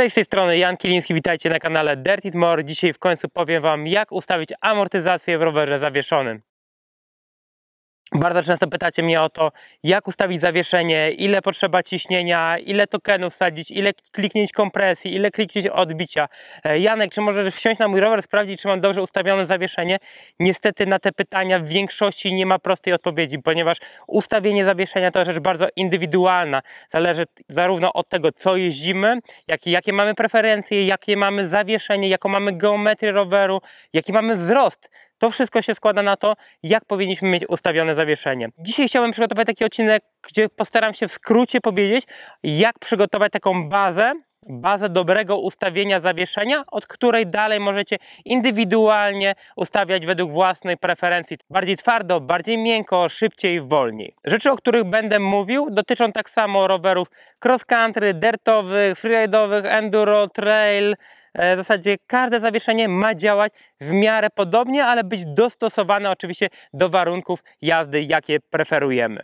Cześć z tej strony Jan Kiliński, witajcie na kanale Dirty More. Dzisiaj w końcu powiem Wam jak ustawić amortyzację w rowerze zawieszonym. Bardzo często pytacie mnie o to, jak ustawić zawieszenie, ile potrzeba ciśnienia, ile tokenów wsadzić, ile kliknięć kompresji, ile kliknięć odbicia. E, Janek, czy możesz wsiąść na mój rower, sprawdzić, czy mam dobrze ustawione zawieszenie? Niestety na te pytania w większości nie ma prostej odpowiedzi, ponieważ ustawienie zawieszenia to rzecz bardzo indywidualna. Zależy zarówno od tego, co jeździmy, jak i jakie mamy preferencje, jakie mamy zawieszenie, jaką mamy geometrię roweru, jaki mamy wzrost to wszystko się składa na to, jak powinniśmy mieć ustawione zawieszenie. Dzisiaj chciałbym przygotować taki odcinek, gdzie postaram się w skrócie powiedzieć, jak przygotować taką bazę, bazę dobrego ustawienia zawieszenia, od której dalej możecie indywidualnie ustawiać według własnej preferencji. Bardziej twardo, bardziej miękko, szybciej, wolniej. Rzeczy, o których będę mówił, dotyczą tak samo rowerów cross country, dirtowych, freerideowych, enduro, trail. E, w zasadzie każde zawieszenie ma działać w miarę podobnie, ale być dostosowane oczywiście do warunków jazdy, jakie preferujemy.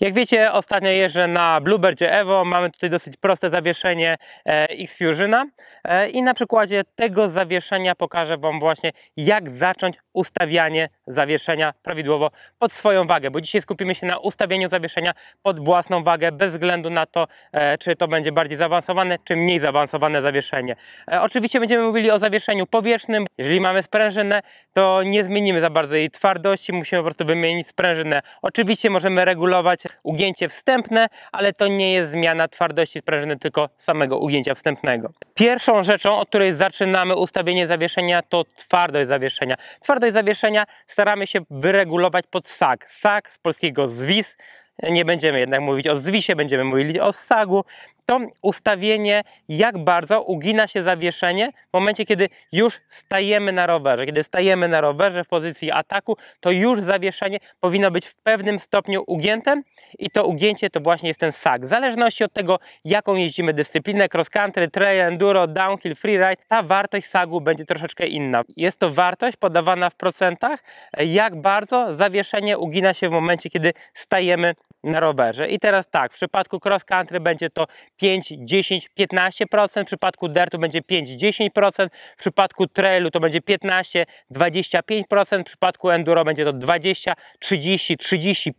Jak wiecie, ostatnio jeżdżę na Bluebirdzie Evo, mamy tutaj dosyć proste zawieszenie e, X-Fusiona e, i na przykładzie tego zawieszenia pokażę Wam właśnie jak zacząć ustawianie zawieszenia prawidłowo pod swoją wagę, bo dzisiaj skupimy się na ustawieniu zawieszenia pod własną wagę bez względu na to, e, czy to będzie bardziej zaawansowane, czy mniej zaawansowane zawieszenie. Oczywiście będziemy mówili o zawieszeniu powierzchnym, jeżeli mamy sprężynę, to nie zmienimy za bardzo jej twardości, musimy po prostu wymienić sprężynę. Oczywiście możemy regulować ugięcie wstępne, ale to nie jest zmiana twardości sprężyny, tylko samego ugięcia wstępnego. Pierwszą rzeczą, od której zaczynamy ustawienie zawieszenia, to twardość zawieszenia. Twardość zawieszenia staramy się wyregulować pod sag. Sak z polskiego zwis, nie będziemy jednak mówić o zwisie, będziemy mówili o sagu to ustawienie, jak bardzo ugina się zawieszenie w momencie, kiedy już stajemy na rowerze. Kiedy stajemy na rowerze w pozycji ataku, to już zawieszenie powinno być w pewnym stopniu ugięte i to ugięcie to właśnie jest ten sag. W zależności od tego, jaką jeździmy dyscyplinę, cross country, trail, enduro, downhill, freeride, ta wartość sagu będzie troszeczkę inna. Jest to wartość podawana w procentach, jak bardzo zawieszenie ugina się w momencie, kiedy stajemy na rowerze. I teraz tak, w przypadku cross country będzie to 5, 10, 15%, w przypadku dirtu będzie 5, 10%, w przypadku trailu to będzie 15, 25%, w przypadku enduro będzie to 20, 30, 35%,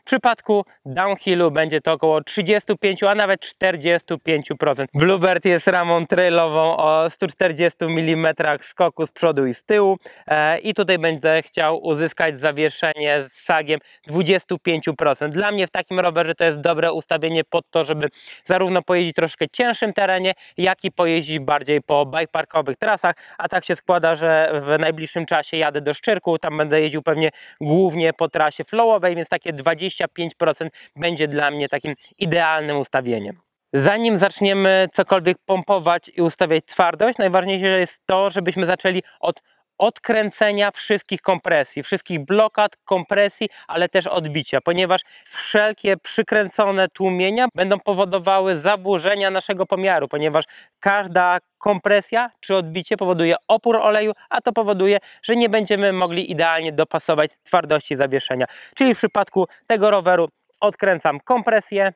w przypadku downhillu będzie to około 35, a nawet 45%. Bluebird jest ramą trailową o 140 mm skoku z przodu i z tyłu e, i tutaj będę chciał uzyskać zawieszenie z sagiem 25%. Dla mnie w takim rowerze to jest dobre ustawienie pod to, żeby zarówno pojeździć troszkę cięższym terenie, jak i pojeździć bardziej po bikeparkowych trasach, a tak się składa, że w najbliższym czasie jadę do Szczyrku, tam będę jeździł pewnie głównie po trasie flowowej, więc takie 25% będzie dla mnie takim idealnym ustawieniem. Zanim zaczniemy cokolwiek pompować i ustawiać twardość, najważniejsze jest to, żebyśmy zaczęli od odkręcenia wszystkich kompresji, wszystkich blokad, kompresji, ale też odbicia, ponieważ wszelkie przykręcone tłumienia będą powodowały zaburzenia naszego pomiaru, ponieważ każda kompresja czy odbicie powoduje opór oleju, a to powoduje, że nie będziemy mogli idealnie dopasować twardości zawieszenia. Czyli w przypadku tego roweru odkręcam kompresję,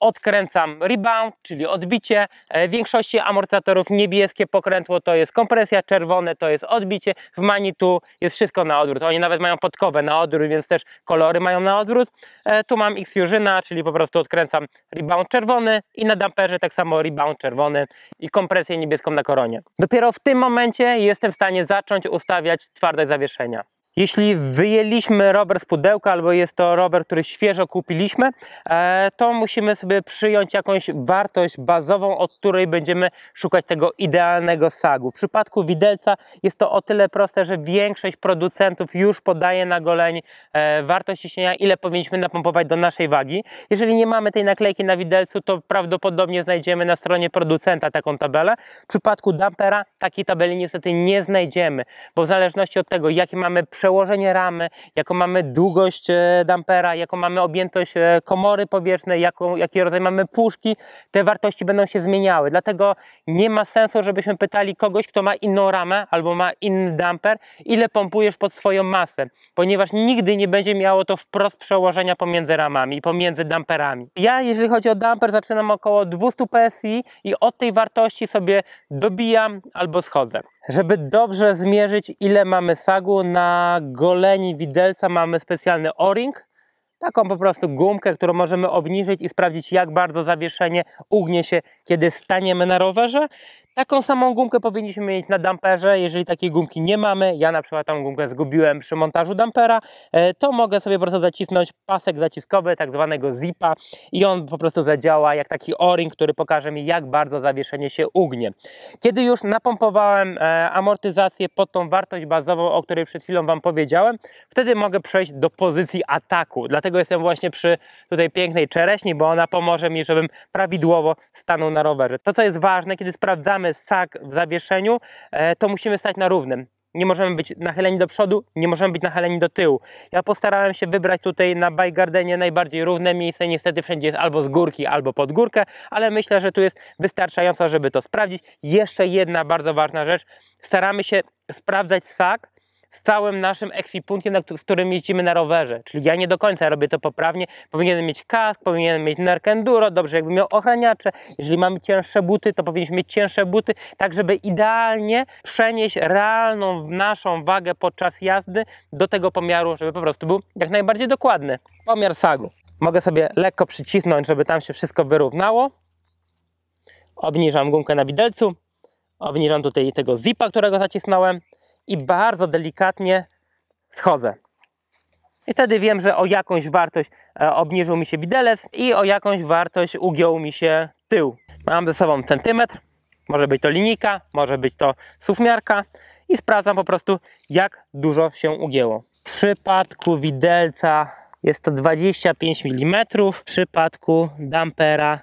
odkręcam rebound, czyli odbicie. W e, większości amortyzatorów niebieskie pokrętło to jest kompresja, czerwone to jest odbicie. W Manitu jest wszystko na odwrót. Oni nawet mają podkowę na odwrót, więc też kolory mają na odwrót. E, tu mam X Fusiona, czyli po prostu odkręcam rebound czerwony i na damperze tak samo rebound czerwony i kompresję niebieską na koronie. Dopiero w tym momencie jestem w stanie zacząć ustawiać twarde zawieszenia. Jeśli wyjęliśmy rower z pudełka albo jest to rower, który świeżo kupiliśmy, e, to musimy sobie przyjąć jakąś wartość bazową, od której będziemy szukać tego idealnego sagu. W przypadku widelca jest to o tyle proste, że większość producentów już podaje na goleni e, wartość ciśnienia, ile powinniśmy napompować do naszej wagi. Jeżeli nie mamy tej naklejki na widelcu, to prawdopodobnie znajdziemy na stronie producenta taką tabelę. W przypadku dampera takiej tabeli niestety nie znajdziemy, bo w zależności od tego, jaki mamy przemysł, przełożenie ramy, jaką mamy długość e, dampera, jaką mamy objętość e, komory powietrznej, jaką, jaki rodzaj mamy puszki, te wartości będą się zmieniały. Dlatego nie ma sensu, żebyśmy pytali kogoś, kto ma inną ramę albo ma inny damper, ile pompujesz pod swoją masę, ponieważ nigdy nie będzie miało to wprost przełożenia pomiędzy ramami, pomiędzy damperami. Ja, jeżeli chodzi o damper, zaczynam około 200 PSI i od tej wartości sobie dobijam albo schodzę. Żeby dobrze zmierzyć ile mamy sagu, na goleni widelca mamy specjalny o-ring, taką po prostu gumkę, którą możemy obniżyć i sprawdzić jak bardzo zawieszenie ugnie się, kiedy staniemy na rowerze. Taką samą gumkę powinniśmy mieć na damperze. Jeżeli takiej gumki nie mamy, ja na przykład tą gumkę zgubiłem przy montażu dampera, e, to mogę sobie po prostu zacisnąć pasek zaciskowy, tak zwanego zipa i on po prostu zadziała jak taki o-ring, który pokaże mi jak bardzo zawieszenie się ugnie. Kiedy już napompowałem e, amortyzację pod tą wartość bazową, o której przed chwilą Wam powiedziałem, wtedy mogę przejść do pozycji ataku. Dlatego jestem właśnie przy tutaj pięknej czereśni, bo ona pomoże mi, żebym prawidłowo stanął na rowerze. To co jest ważne, kiedy sprawdzamy mamy sak w zawieszeniu, e, to musimy stać na równym. Nie możemy być nachyleni do przodu, nie możemy być nachyleni do tyłu. Ja postarałem się wybrać tutaj na Bajgardenie najbardziej równe miejsce. Niestety wszędzie jest albo z górki, albo pod górkę, ale myślę, że tu jest wystarczająco, żeby to sprawdzić. Jeszcze jedna bardzo ważna rzecz. Staramy się sprawdzać sak z całym naszym ekwipunkiem, w którym jeździmy na rowerze. Czyli ja nie do końca robię to poprawnie. Powinienem mieć kask, powinienem mieć narkenduro, dobrze jakbym miał ochraniacze. Jeżeli mamy cięższe buty, to powinniśmy mieć cięższe buty, tak żeby idealnie przenieść realną naszą wagę podczas jazdy do tego pomiaru, żeby po prostu był jak najbardziej dokładny. Pomiar sagu. Mogę sobie lekko przycisnąć, żeby tam się wszystko wyrównało. Obniżam gumkę na widelcu. Obniżam tutaj tego zipa, którego zacisnąłem i bardzo delikatnie schodzę. I wtedy wiem, że o jakąś wartość e, obniżył mi się widelec i o jakąś wartość ugiął mi się tył. Mam ze sobą centymetr, może być to linijka, może być to suwmiarka i sprawdzam po prostu jak dużo się ugięło. W przypadku widelca jest to 25 mm, w przypadku dampera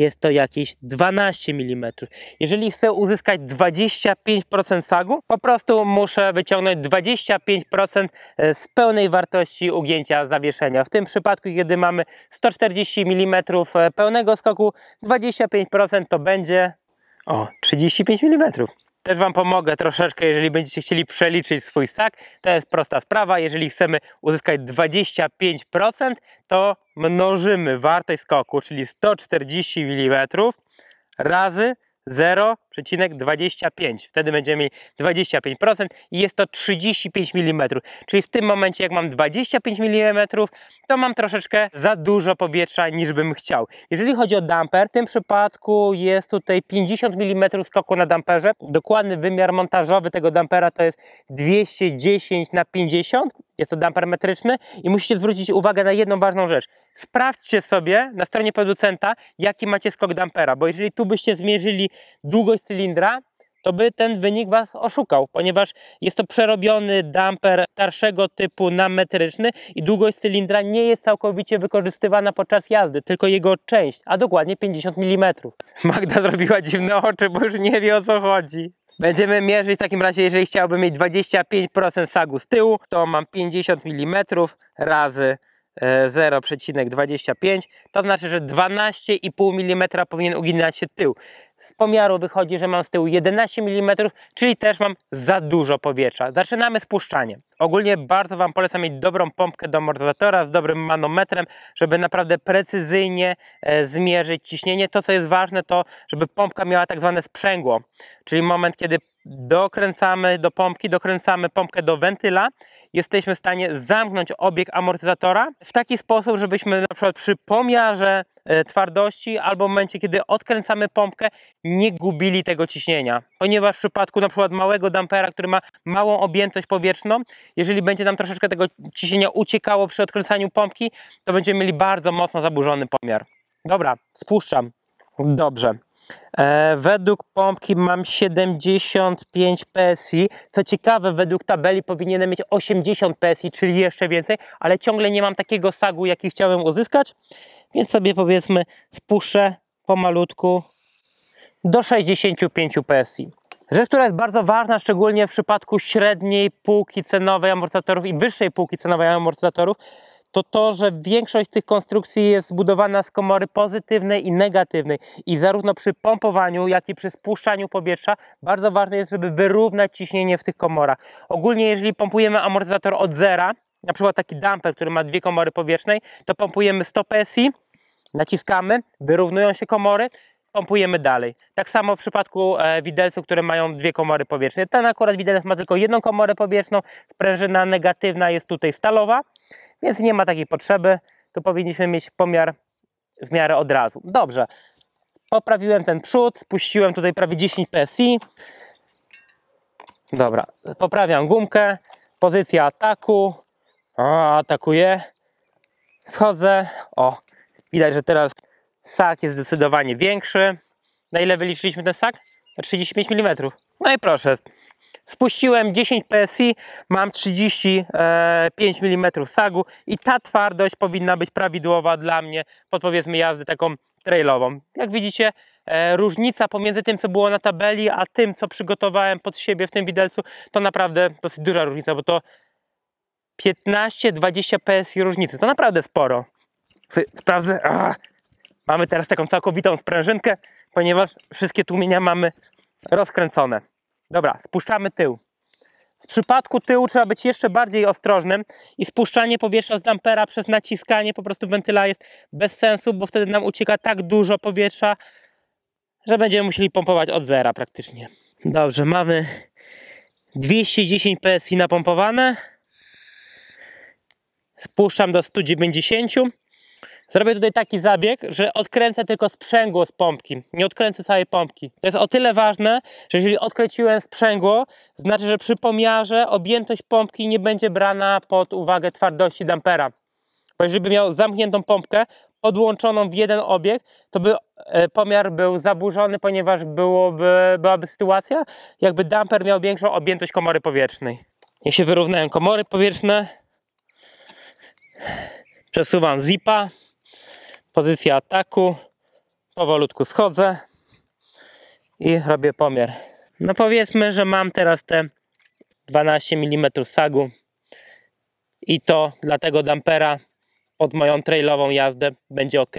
jest to jakieś 12 mm. Jeżeli chcę uzyskać 25% sagu, po prostu muszę wyciągnąć 25% e, z pełnej wartości ugięcia zawieszenia. W tym przypadku, kiedy mamy 140 mm e, pełnego skoku, 25% to będzie o 35 mm. Też Wam pomogę troszeczkę, jeżeli będziecie chcieli przeliczyć swój sak. To jest prosta sprawa. Jeżeli chcemy uzyskać 25%, to mnożymy wartość skoku, czyli 140 mm razy 0. 0,25. Wtedy będziemy mieli 25% i jest to 35 mm. Czyli w tym momencie, jak mam 25 mm, to mam troszeczkę za dużo powietrza niż bym chciał. Jeżeli chodzi o damper, w tym przypadku jest tutaj 50 mm skoku na damperze. Dokładny wymiar montażowy tego dampera to jest 210 na 50 jest to damper metryczny i musicie zwrócić uwagę na jedną ważną rzecz. Sprawdźcie sobie na stronie producenta, jaki macie skok dampera, bo jeżeli tu byście zmierzyli długość cylindra, to by ten wynik Was oszukał, ponieważ jest to przerobiony damper starszego typu na metryczny i długość cylindra nie jest całkowicie wykorzystywana podczas jazdy, tylko jego część, a dokładnie 50 mm. Magda zrobiła dziwne oczy, bo już nie wie o co chodzi. Będziemy mierzyć w takim razie, jeżeli chciałbym mieć 25% sagu z tyłu, to mam 50 mm razy 0,25, e, to znaczy, że 12,5 mm powinien uginać się tył z pomiaru wychodzi, że mam z tyłu 11 mm, czyli też mam za dużo powietrza. Zaczynamy spuszczanie. Ogólnie bardzo Wam polecam mieć dobrą pompkę do amortyzatora z dobrym manometrem, żeby naprawdę precyzyjnie e, zmierzyć ciśnienie. To co jest ważne to, żeby pompka miała tak zwane sprzęgło, czyli moment kiedy dokręcamy do pompki, dokręcamy pompkę do wentyla, jesteśmy w stanie zamknąć obieg amortyzatora w taki sposób, żebyśmy na przykład przy pomiarze E, twardości albo w momencie, kiedy odkręcamy pompkę, nie gubili tego ciśnienia. Ponieważ w przypadku na przykład małego dampera, który ma małą objętość powietrzną, jeżeli będzie nam troszeczkę tego ciśnienia uciekało przy odkręcaniu pompki, to będziemy mieli bardzo mocno zaburzony pomiar. Dobra, spuszczam. Dobrze. E, według pompki mam 75 PSI. Co ciekawe, według tabeli powinienem mieć 80 PSI, czyli jeszcze więcej, ale ciągle nie mam takiego sagu, jaki chciałem uzyskać, więc sobie powiedzmy spuszczę pomalutku do 65 PSI. Rzecz, która jest bardzo ważna, szczególnie w przypadku średniej półki cenowej amortyzatorów i wyższej półki cenowej amortyzatorów, to to, że większość tych konstrukcji jest zbudowana z komory pozytywnej i negatywnej. I zarówno przy pompowaniu, jak i przy spuszczaniu powietrza bardzo ważne jest, żeby wyrównać ciśnienie w tych komorach. Ogólnie jeżeli pompujemy amortyzator od zera, na przykład taki damper, który ma dwie komory powietrznej, to pompujemy 100 PSI, naciskamy, wyrównują się komory, pompujemy dalej. Tak samo w przypadku e, widelców, które mają dwie komory powietrzne. Ten akurat widelec ma tylko jedną komorę powietrzną, sprężyna negatywna jest tutaj stalowa, więc nie ma takiej potrzeby. Tu powinniśmy mieć pomiar w miarę od razu. Dobrze. Poprawiłem ten przód, spuściłem tutaj prawie 10 PSI. Dobra, poprawiam gumkę. Pozycja ataku. O, atakuje. Schodzę. O, widać, że teraz sak jest zdecydowanie większy. Na ile wyliczyliśmy ten sak? Na 35 mm. No i proszę, Spuściłem 10 PSI, mam 35 mm sagu i ta twardość powinna być prawidłowa dla mnie pod powiedzmy jazdę taką trailową. Jak widzicie e, różnica pomiędzy tym co było na tabeli a tym co przygotowałem pod siebie w tym widelcu to naprawdę dosyć duża różnica, bo to 15-20 PSI różnicy, to naprawdę sporo. Sprawdzę, Ach. mamy teraz taką całkowitą sprężynkę, ponieważ wszystkie tłumienia mamy rozkręcone. Dobra, spuszczamy tył. W przypadku tyłu trzeba być jeszcze bardziej ostrożnym i spuszczanie powietrza z dampera przez naciskanie po prostu wentyla jest bez sensu, bo wtedy nam ucieka tak dużo powietrza, że będziemy musieli pompować od zera praktycznie. Dobrze, mamy 210 PSI napompowane. Spuszczam do 190 Zrobię tutaj taki zabieg, że odkręcę tylko sprzęgło z pompki. Nie odkręcę całej pompki. To jest o tyle ważne, że jeżeli odkręciłem sprzęgło, znaczy, że przy pomiarze objętość pompki nie będzie brana pod uwagę twardości dampera. Bo jeżeli bym miał zamkniętą pompkę, podłączoną w jeden obieg, to by e, pomiar był zaburzony, ponieważ byłoby, byłaby sytuacja, jakby damper miał większą objętość komory powietrznej. Ja się wyrównałem komory powietrzne, przesuwam zipa, pozycja ataku, powolutku schodzę i robię pomiar. No powiedzmy, że mam teraz te 12 mm sagu i to dla tego dampera pod moją trailową jazdę będzie ok.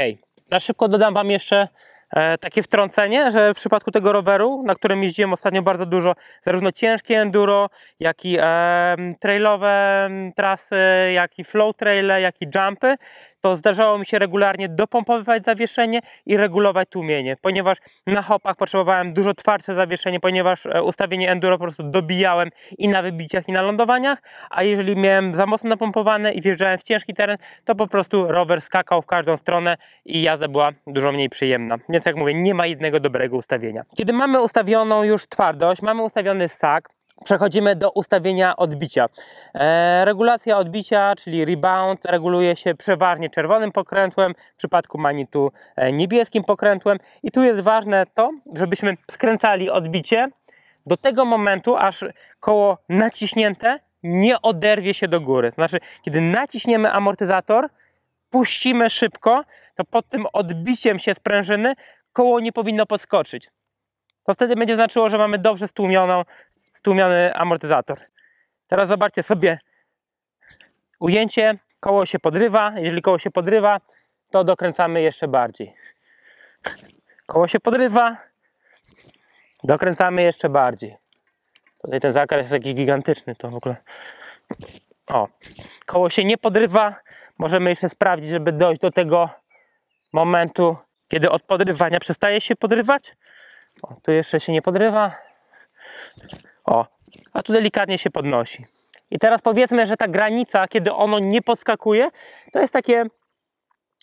Na szybko dodam Wam jeszcze e, takie wtrącenie, że w przypadku tego roweru, na którym jeździłem ostatnio bardzo dużo, zarówno ciężkie enduro, jak i e, trailowe trasy, jak i flow traile, jak i jumpy, to zdarzało mi się regularnie dopompowywać zawieszenie i regulować tłumienie, ponieważ na hopach potrzebowałem dużo twardsze zawieszenie, ponieważ e, ustawienie enduro po prostu dobijałem i na wybiciach, i na lądowaniach, a jeżeli miałem za mocno napompowane i wjeżdżałem w ciężki teren, to po prostu rower skakał w każdą stronę i jazda była dużo mniej przyjemna. Więc jak mówię, nie ma jednego dobrego ustawienia. Kiedy mamy ustawioną już twardość, mamy ustawiony sak, Przechodzimy do ustawienia odbicia. E, regulacja odbicia, czyli rebound, reguluje się przeważnie czerwonym pokrętłem, w przypadku manitu e, niebieskim pokrętłem. I tu jest ważne to, żebyśmy skręcali odbicie do tego momentu, aż koło naciśnięte nie oderwie się do góry. To znaczy, kiedy naciśniemy amortyzator, puścimy szybko, to pod tym odbiciem się sprężyny koło nie powinno podskoczyć. To wtedy będzie znaczyło, że mamy dobrze stłumioną stłumiony amortyzator. Teraz zobaczcie sobie ujęcie, koło się podrywa, jeżeli koło się podrywa, to dokręcamy jeszcze bardziej. Koło się podrywa, dokręcamy jeszcze bardziej. Tutaj ten zakres jest jakiś gigantyczny, to w ogóle... O, koło się nie podrywa, możemy jeszcze sprawdzić, żeby dojść do tego momentu, kiedy od podrywania przestaje się podrywać. O, tu jeszcze się nie podrywa. O, a tu delikatnie się podnosi. I teraz powiedzmy, że ta granica, kiedy ono nie podskakuje, to jest takie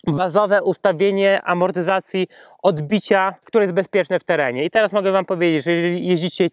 bazowe ustawienie amortyzacji odbicia, które jest bezpieczne w terenie. I teraz mogę Wam powiedzieć, że jeżeli jeździcie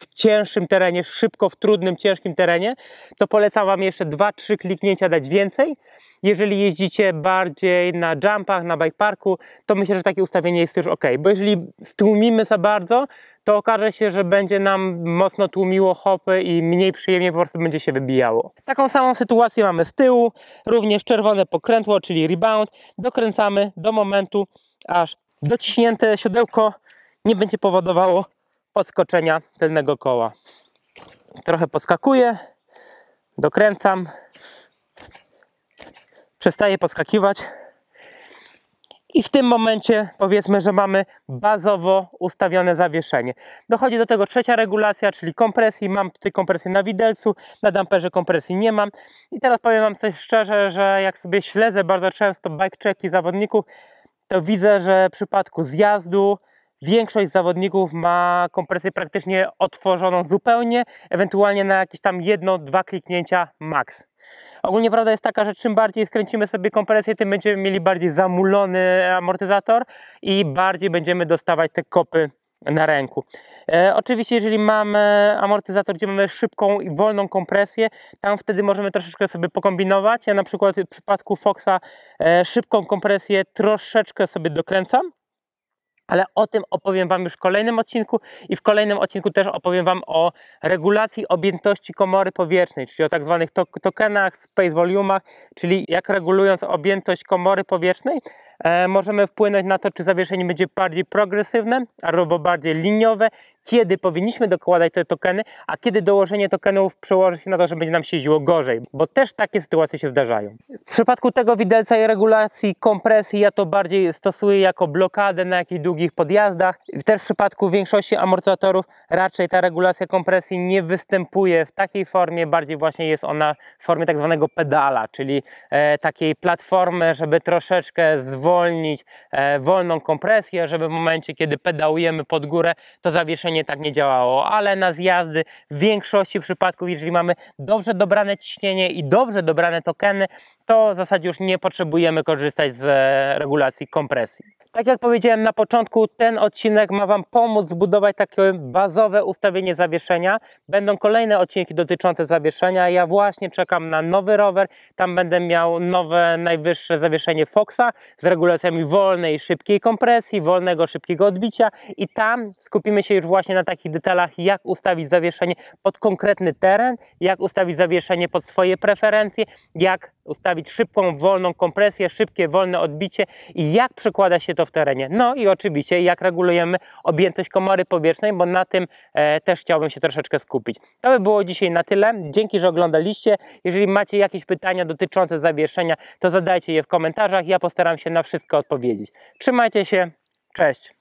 w cięższym terenie, szybko w trudnym, ciężkim terenie, to polecam Wam jeszcze 2-3 kliknięcia dać więcej. Jeżeli jeździcie bardziej na jumpach, na bike parku, to myślę, że takie ustawienie jest już ok, bo jeżeli stłumimy za bardzo, to okaże się, że będzie nam mocno tłumiło hopy i mniej przyjemnie po prostu będzie się wybijało. Taką samą sytuację mamy z tyłu, również czerwone pokrętło, czyli rebound, dokręcamy do momentu, aż dociśnięte siodełko nie będzie powodowało odskoczenia tylnego koła. Trochę poskakuję, dokręcam, przestaję poskakiwać i w tym momencie powiedzmy, że mamy bazowo ustawione zawieszenie. Dochodzi do tego trzecia regulacja, czyli kompresji. Mam tutaj kompresję na widelcu, na damperze kompresji nie mam. I teraz powiem Wam coś szczerze, że jak sobie śledzę bardzo często bike checki zawodników, to widzę, że w przypadku zjazdu, Większość zawodników ma kompresję praktycznie otworzoną zupełnie, ewentualnie na jakieś tam jedno, dwa kliknięcia max. Ogólnie prawda jest taka, że czym bardziej skręcimy sobie kompresję, tym będziemy mieli bardziej zamulony amortyzator i bardziej będziemy dostawać te kopy na ręku. E, oczywiście, jeżeli mamy e, amortyzator, gdzie mamy szybką i wolną kompresję, tam wtedy możemy troszeczkę sobie pokombinować. Ja na przykład w przypadku Foxa e, szybką kompresję troszeczkę sobie dokręcam, ale o tym opowiem Wam już w kolejnym odcinku i w kolejnym odcinku też opowiem Wam o regulacji objętości komory powietrznej, czyli o tak zwanych tokenach, space volumach, czyli jak regulując objętość komory powietrznej e, możemy wpłynąć na to, czy zawieszenie będzie bardziej progresywne albo bardziej liniowe, kiedy powinniśmy dokładać te tokeny, a kiedy dołożenie tokenów przełoży się na to, że będzie nam się jeździło gorzej, bo też takie sytuacje się zdarzają. W przypadku tego widelca i regulacji kompresji ja to bardziej stosuję jako blokadę na jakichś długich podjazdach. Też w przypadku większości amortyzatorów raczej ta regulacja kompresji nie występuje w takiej formie, bardziej właśnie jest ona w formie tak zwanego pedala, czyli e, takiej platformy, żeby troszeczkę zwolnić e, wolną kompresję, żeby w momencie, kiedy pedałujemy pod górę, to zawieszenie generalnie tak nie działało, ale na zjazdy w większości przypadków, jeżeli mamy dobrze dobrane ciśnienie i dobrze dobrane tokeny, to w zasadzie już nie potrzebujemy korzystać z e, regulacji kompresji. Tak jak powiedziałem na początku, ten odcinek ma Wam pomóc zbudować takie bazowe ustawienie zawieszenia. Będą kolejne odcinki dotyczące zawieszenia. Ja właśnie czekam na nowy rower. Tam będę miał nowe, najwyższe zawieszenie Foxa z regulacjami wolnej, szybkiej kompresji, wolnego, szybkiego odbicia i tam skupimy się już właśnie właśnie na takich detalach, jak ustawić zawieszenie pod konkretny teren, jak ustawić zawieszenie pod swoje preferencje, jak ustawić szybką, wolną kompresję, szybkie, wolne odbicie i jak przekłada się to w terenie. No i oczywiście jak regulujemy objętość komory powietrznej, bo na tym e, też chciałbym się troszeczkę skupić. To by było dzisiaj na tyle. Dzięki, że oglądaliście. Jeżeli macie jakieś pytania dotyczące zawieszenia, to zadajcie je w komentarzach. Ja postaram się na wszystko odpowiedzieć. Trzymajcie się. Cześć.